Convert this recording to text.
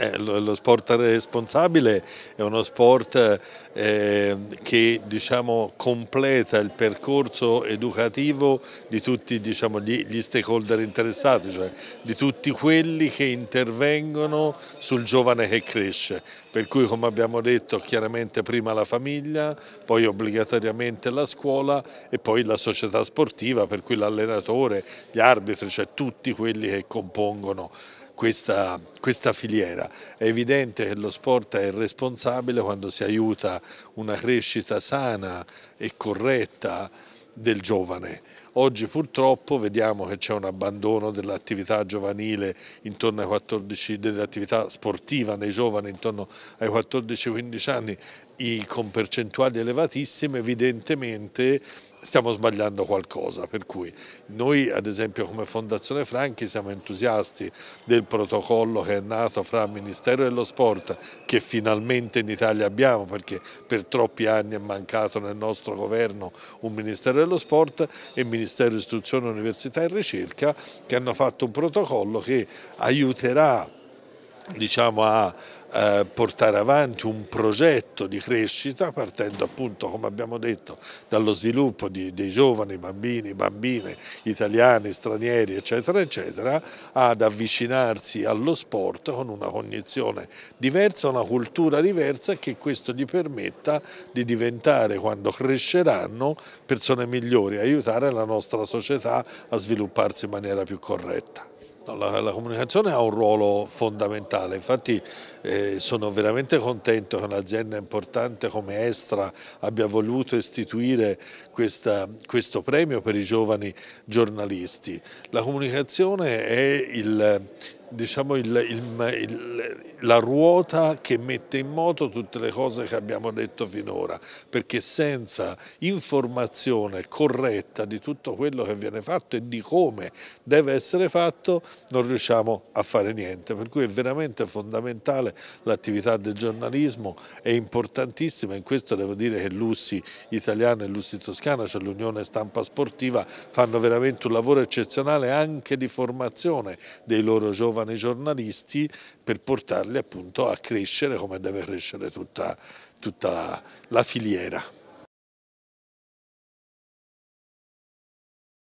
Eh, lo, sport responsabile è uno sport eh, che diciamo, completa il percorso educativo di tutti diciamo, gli, gli, stakeholder interessati, cioè di tutti quelli che intervengono sul giovane che cresce. Per cui come abbiamo detto chiaramente prima la famiglia, poi obbligatoriamente la scuola e poi la società sportiva, per cui l'allenatore, gli arbitri, cioè tutti quelli che compongono questa, questa, filiera. È evidente che lo sport è responsabile quando si aiuta una crescita sana e corretta del giovane. Oggi purtroppo vediamo che c'è un abbandono dell'attività giovanile intorno ai 14, dell'attività sportiva nei giovani intorno ai 14-15 anni con percentuali elevatissime, evidentemente stiamo sbagliando qualcosa, per cui noi ad esempio come Fondazione Franchi siamo entusiasti del protocollo che è nato fra Ministero dello Sport che finalmente in Italia abbiamo perché per troppi anni è mancato nel nostro governo un Ministero dello Sport e Ministero Ministero Istruzione, Università e Ricerca che hanno fatto un protocollo che aiuterà diciamo, a eh, portare avanti un progetto di crescita partendo appunto, come abbiamo detto, dallo sviluppo di, dei giovani, bambini, bambine, italiani, stranieri, eccetera, eccetera, ad avvicinarsi allo sport con una cognizione diversa, una cultura diversa che questo gli permetta di diventare, quando cresceranno, persone migliori, aiutare la nostra società a svilupparsi in maniera più corretta. Certo, la, la, comunicazione ha un ruolo fondamentale, infatti eh, sono veramente contento che un'azienda importante come Estra abbia voluto istituire questa, questo premio per i giovani giornalisti. La comunicazione è il, diciamo, il, il, il, la ruota che mette in moto tutte le cose che abbiamo detto finora, perché senza informazione corretta di tutto quello che viene fatto e di come deve essere fatto non riusciamo a fare niente, per cui è veramente fondamentale l'attività del giornalismo, è importantissima, in questo devo dire che l'USSI italiana e l'USSI toscana, cioè l'Unione Stampa Sportiva, fanno veramente un lavoro eccezionale anche di formazione dei loro giovani giovani giornalisti per portarli appunto a crescere come deve crescere tutta, tutta la filiera.